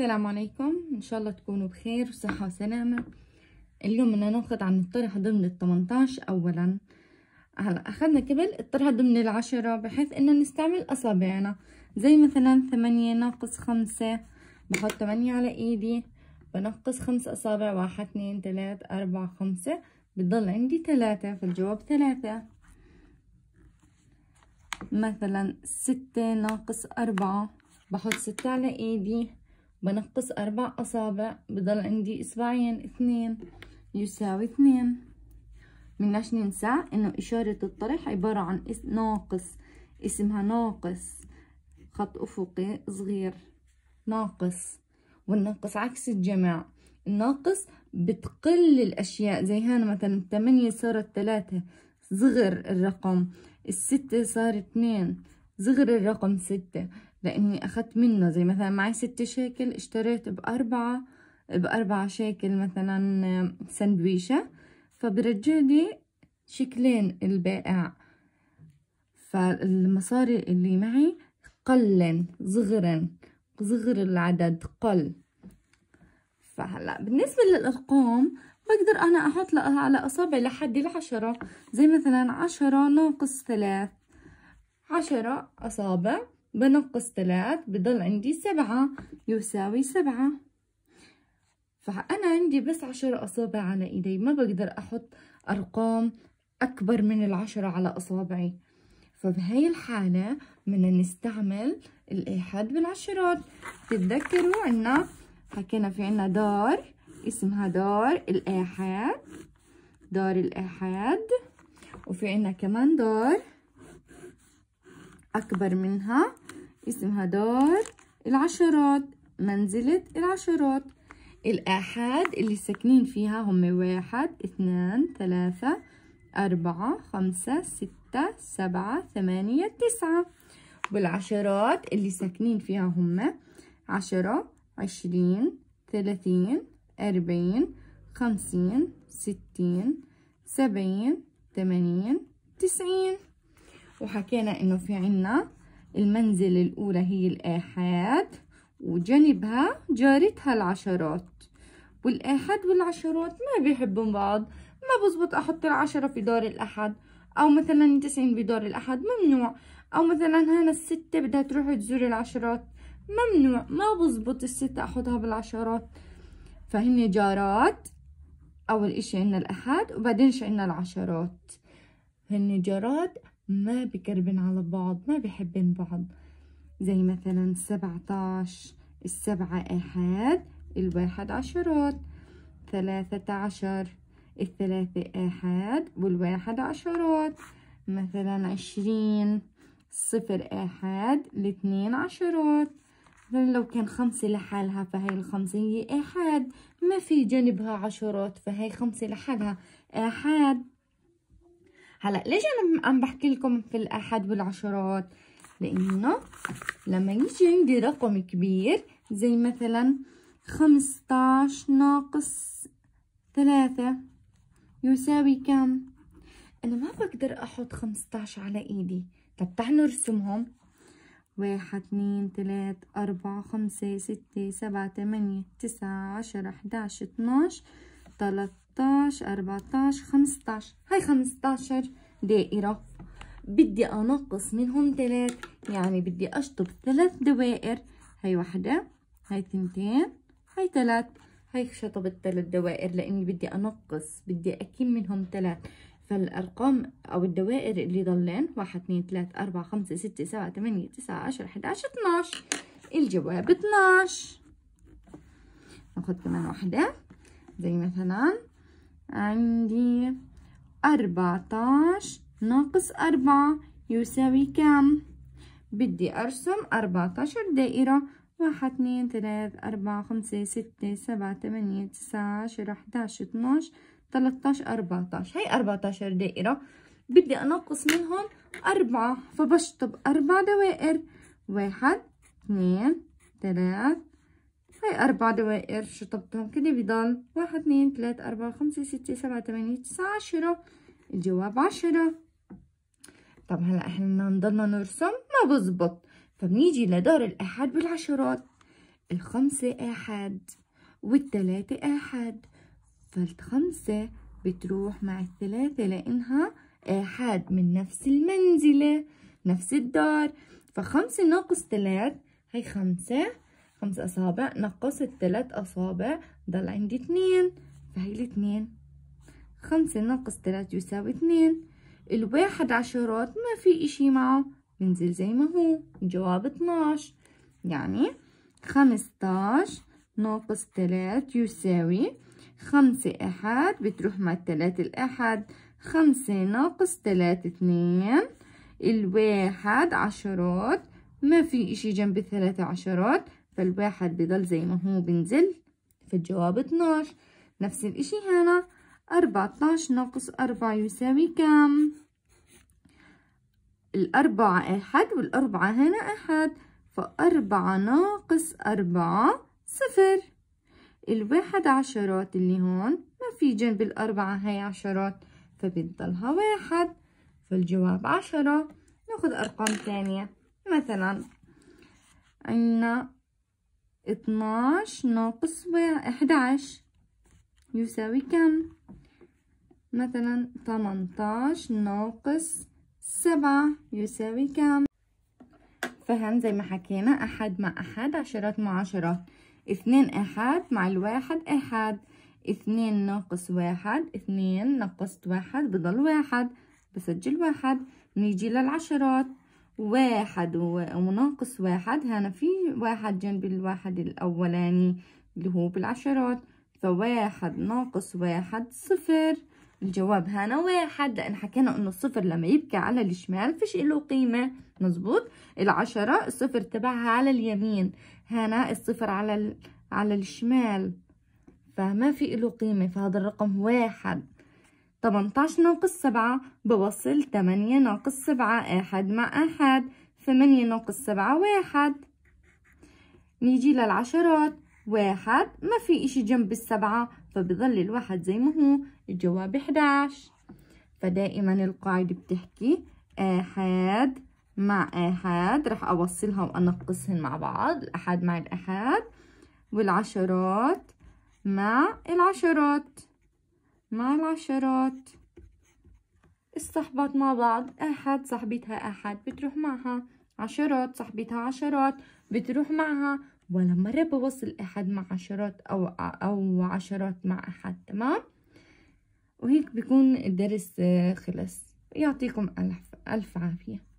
السلام عليكم ان شاء الله تكونوا بخير وصحة وسلامة اليوم بدنا ناخد عن الطرح ضمن التمنتاش اولا هلا اخدنا قبل الطرح ضمن العشرة بحيث انه نستعمل اصابعنا زي مثلا ثمانية ناقص خمسة بحط ثمانية على ايدي بنقص خمس اصابع واحد 2 3 اربعة خمسة بتضل عندي 3 فالجواب ثلاثة مثلا ستة ناقص أربعة بحط ستة على ايدي بنقص أربع أصابع بضل عندي إصبعين اثنين يساوي اثنين مناش ننسى إنه إشارة الطرح عبارة عن ناقص اسمها ناقص خط أفقي صغير ناقص والناقص عكس الجمع الناقص بتقل الأشياء زي هنا مثلا الثمانية صارت ثلاثة صغر الرقم الستة صار اثنين صغر الرقم ستة لاني اخدت منه زي مثلا معي ست شاكل اشتريت باربعة باربعة شاكل مثلا سندويشة فبرجع لي شكلين البائع فالمصاري اللي معي قلن صغرن صغر العدد قل فهلا بالنسبة للأرقام بقدر أنا أحط على أصابعي لحد العشرة زي مثلا عشرة ناقص ثلاث عشرة أصابع بنقص ثلاث بضل عندي سبعة يساوي سبعة فأنا عندي بس عشر أصابع على إيدي ما بقدر أحط أرقام أكبر من العشرة على أصابعي فبهي الحالة بدنا نستعمل الإحاد بالعشرات تتذكروا عنا حكينا في عنا دار اسمها دار الآحاد دار الآحاد وفي عنا كمان دار أكبر منها اسمها دار العشرات منزلة العشرات الآحاد اللي ساكنين فيها هم واحد اثنان ثلاثة أربعة خمسة ستة سبعة ثمانية تسعة والعشرات اللي ساكنين فيها هم عشرة عشرين ثلاثين أربعين خمسين ستين سبعين تمانين تسعين وحكينا إنه في عنا المنزل الأولى هي الآحاد وجنبها جارتها العشرات والآحاد والعشرات ما بيحبوا بعض ما بزبط أحط العشرة في دار الأحد أو مثلا التسعين في دار الأحد ممنوع أو مثلا هنا الستة بدها تروح تزور العشرات ممنوع ما بزبط الستة أحطها بالعشرات فهن جارات أول إشي عنا الأحد وبعدين عنا العشرات هن جارات ما بقربن على بعض ما بحبن بعض زي مثلا عشر السبعة آحاد الواحد عشرات ثلاثة عشر الثلاثة آحاد والواحد عشرات مثلا عشرين صفر آحاد الاثنين عشرات مثلا لو كان خمسة لحالها فهي الخمسة هي آحاد ما في جنبها عشرات فهي خمسة لحالها آحاد هلا ليش انا عم بحكي لكم في الاحد والعشرات لانه لما يجي عندي رقم كبير زي مثلا خمسطاش ناقص ثلاثة يساوي كم انا ما بقدر احط خمسطاش على ايدي طب تعالوا نرسمهم واحد اثنين ثلاث أربعة خمسة ستة سبعة ثمانية تسعة عشرة أحداش اتناش تلات 13 14 15 هاي 15 دائرة بدي أنقص منهم ثلاث يعني بدي أشطب ثلاث دوائر هاي واحدة هاي ثنتين هاي ثلاث هاي شطبت الثلاث دوائر لأني بدي أنقص بدي أكم منهم ثلاث فالأرقام أو الدوائر اللي ضلين واحد اثنين ثلاث أربعة خمسة ستة سبعة ثمانية تسعة عشر أحد عشر اتناش الجواب اتناش ناخد كمان واحدة زي مثلا عندي أربعتاش ناقص أربعة يساوي كم بدي أرسم أربعتاشر دائرة واحد اتنين تلات أربعة خمسة ستة سبعة ثمانية تسعة عشرة أحداش اتناش تلاتاش أربعتاش هاي أربعتاشر دائرة بدي أنقص منهم أربعة فبشطب أربع دوائر واحد اثنين ثلاث هاي أربع دوائر شطبتهم كده بضل واحد اثنين ثلاثة أربعة خمسة ستة سبعة ثمانية تسعة عشرة الجواب عشرة طب هلا احنا نضلنا نرسم ما بزبط فبنيجي لدار الأحد بالعشرات الخمسة أحد والتلاتة أحد فالخمسة بتروح مع الثلاثة لأنها أحد من نفس المنزلة نفس الدار فخمسة ناقص تلات هي خمسة خمس أصابع نقص التلات أصابع ضل عندي اتنين فهي الاتنين خمسة نقص تلات يساوي اتنين الواحد عشرات ما في إشي معه بنزل زي ما هو جواب اتناش يعني خمستاش ناقص تلات يساوي خمسة أحد بتروح مع التلات الأحد خمسة ناقص تلات اتنين الواحد عشرات ما في إشي جنب الثلاثة عشرات فالواحد بضل زي ما هو بنزل فالجواب 12 نفس الاشي هنا 14 ناقص 4 يساوي كم الأربعة أحد والأربعة هنا أحد فأربعة ناقص أربعة صفر الواحد عشرات اللي هون ما في جنب الأربعة هاي عشرات فبتضلها واحد فالجواب عشرة ناخد أرقام تانية مثلا عنا اتناش ناقص عشر يساوي كم مثلا تمنتاش ناقص سبعة يساوي كم فهم زي ما حكينا أحد مع أحد عشرات مع عشرات اثنين أحد مع الواحد أحد اثنين ناقص واحد اثنين ناقص واحد بضل واحد بسجل واحد نيجي للعشرات واحد وناقص واحد هنا في واحد جنب الواحد الأولاني اللي هو بالعشرات فواحد ناقص واحد صفر الجواب هنا واحد لأن حكينا إنه الصفر لما يبكي على الشمال فيش إله قيمة مزبوط العشرة الصفر تبعها على اليمين هنا الصفر على على الشمال فما في إله قيمة فهذا الرقم واحد 18 ناقص 7 بوصل 8 ناقص 7 أحد مع أحد 8 ناقص 7 واحد نيجي للعشرات واحد ما في إشي جنب السبعة فبظل الواحد زي ما هو الجواب 11 فدائما القاعدة بتحكي أحد مع أحد رح أوصلها وأنقصهم مع بعض الأحد مع الأحد والعشرات مع العشرات مع العشرات الصحبات مع بعض أحد صاحبتها أحد بتروح معها عشرات صاحبتها عشرات بتروح معها ولا مرة بوصل أحد مع عشرات أو أو عشرات مع أحد تمام وهيك بيكون الدرس آه، خلص يعطيكم ألف ألف عافية